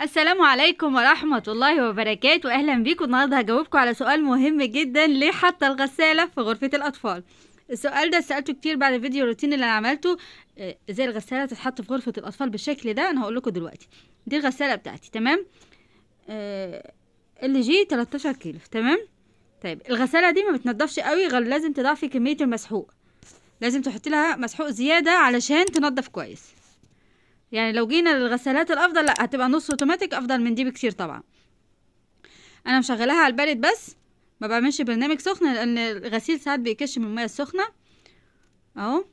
السلام عليكم ورحمة الله وبركاته أهلا بيكم النهاردة هجاوبكم على سؤال مهم جدا ليه حتى الغسالة في غرفة الأطفال السؤال ده سألته كتير بعد فيديو الروتين اللي أنا عملته آه، ازاي الغسالة تتحط في غرفة الأطفال بالشكل ده أنا هقول لكم دلوقتي دي الغسالة بتاعتي تمام اللي آه، ال جي 13 كيلو تمام طيب الغسالة دي ما بتنضفش قوي غير لازم تضعفي كمية المسحوق لازم تحطي لها مسحوق زيادة علشان تنضف كويس يعني لو جينا للغسالات الافضل لا هتبقى نص اوتوماتيك افضل من دي بكتير طبعا انا مشغلاها على البارد بس ما بعملش برنامج سخن لان الغسيل ساعات بيكش من الميه السخنه اهو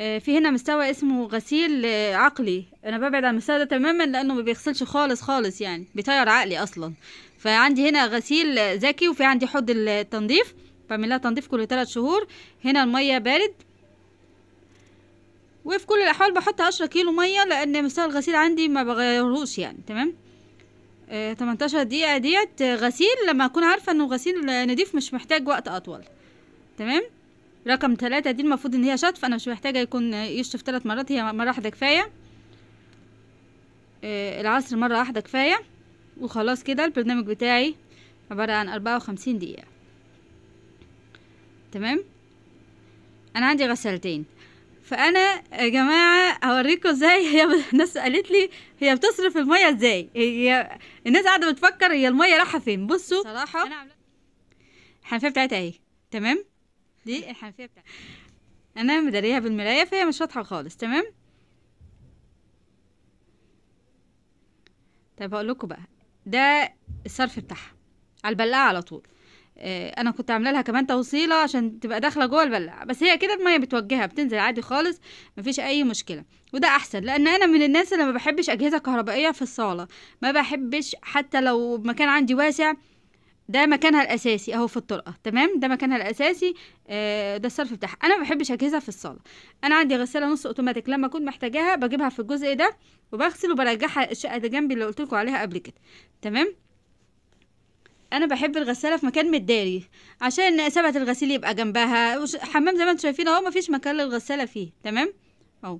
آه، في هنا مستوى اسمه غسيل آه، عقلي انا ببعد عن المستوى ده تماما لانه ما بيغسلش خالص خالص يعني بيطير عقلي اصلا فعندي هنا غسيل ذكي وفي عندي حوض التنظيف بعملها تنظيف كل 3 شهور هنا الميه بارد وفي كل الاحوال بحط عشرة كيلو ميه لان مستوى الغسيل عندي ما بغيرهوش يعني تمام آه 18 دقيقه ديت غسيل لما اكون عارفه انه غسيل نضيف مش محتاج وقت اطول تمام رقم تلاتة دي المفروض ان هي شطف انا مش محتاجه يكون يشطف تلات مرات هي مره واحده كفايه آه العصر مره واحده كفايه وخلاص كده البرنامج بتاعي عباره عن أربعة وخمسين دقيقه تمام انا عندي غسالتين فانا يا جماعه هوريكم ازاي هي الناس قالت لي هي بتصرف الميه ازاي هي الناس قاعده بتفكر هي الميه رايحه فين بصوا صراحه انا عامله الحنفيه بتاعتها اهي تمام دي الحنفيه بتاعتها انا مداريها بالمرايه فهي مش واضحه خالص تمام طب اقول لكم بقى ده الصرف بتاعها على البلاعه على طول آه، انا كنت عامله لها كمان توصيله عشان تبقى داخله جوه البلع بس هي كده الميه بتوجهها بتنزل عادي خالص مفيش اي مشكله وده احسن لان انا من الناس اللي ما بحبش اجهزه كهربائيه في الصاله ما بحبش حتى لو مكان عندي واسع ده مكانها الاساسي اهو في الطرقه تمام ده مكانها الاساسي آه، ده الصرف بتاعها انا ما بحبش اجهزه في الصاله انا عندي غساله نص اوتوماتيك لما اكون محتاجاها بجيبها في الجزء ده وبغسل وبرجعها الشقه اللي جنبي اللي قلت لكم عليها قبل كده تمام انا بحب الغساله في مكان متداري عشان سبعه الغسيل يبقى جنبها حمام زي ما انتم شايفين اهو مفيش مكان للغساله فيه تمام اهو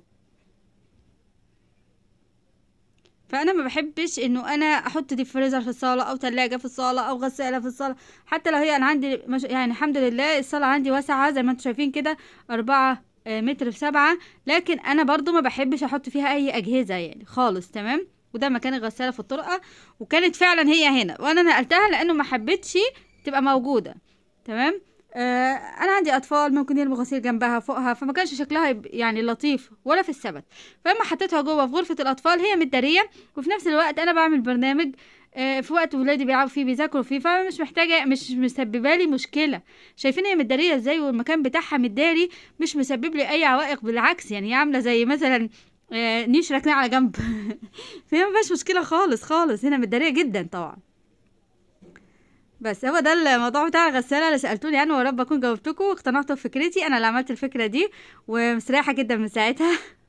فانا ما بحبش انه انا احط ديب فريزر في الصاله او تلاجة في الصاله او غساله في الصاله حتى لو هي انا عندي مش يعني الحمد لله الصاله عندي واسعه زي ما انتم شايفين كده أربعة آه، متر في سبعة لكن انا برضو ما بحبش احط فيها اي اجهزه يعني خالص تمام وده مكان الغسالة في الطرقة وكانت فعلا هي هنا وانا نقلتها لانه ما حبيتش تبقى موجودة تمام آه انا عندي اطفال ممكن يرموا غسيل جنبها فوقها فما كانش شكلها يعني لطيف ولا في السبت فلما حطيتها جوه في غرفه الاطفال هي متداريه وفي نفس الوقت انا بعمل برنامج آه، في وقت ولادي بيلعبوا فيه بيذاكروا فيه فمش محتاجه مش مسببه لي مشكله شايفين هي متداريه ازاي والمكان بتاعها متداري مش مسبب لي اي عوائق بالعكس يعني عامله زي مثلا آه، نيش ركناه على جنب فهي مفيهاش مشكلة خالص خالص هنا متدارية جدا طبعا بس هو ده الموضوع بتاع الغسالة اللي سألتوني عنه ورب أكون جاوبتكم واقتنعتوا بفكرتي أنا اللي عملت الفكرة دي ومستريحة جدا من ساعتها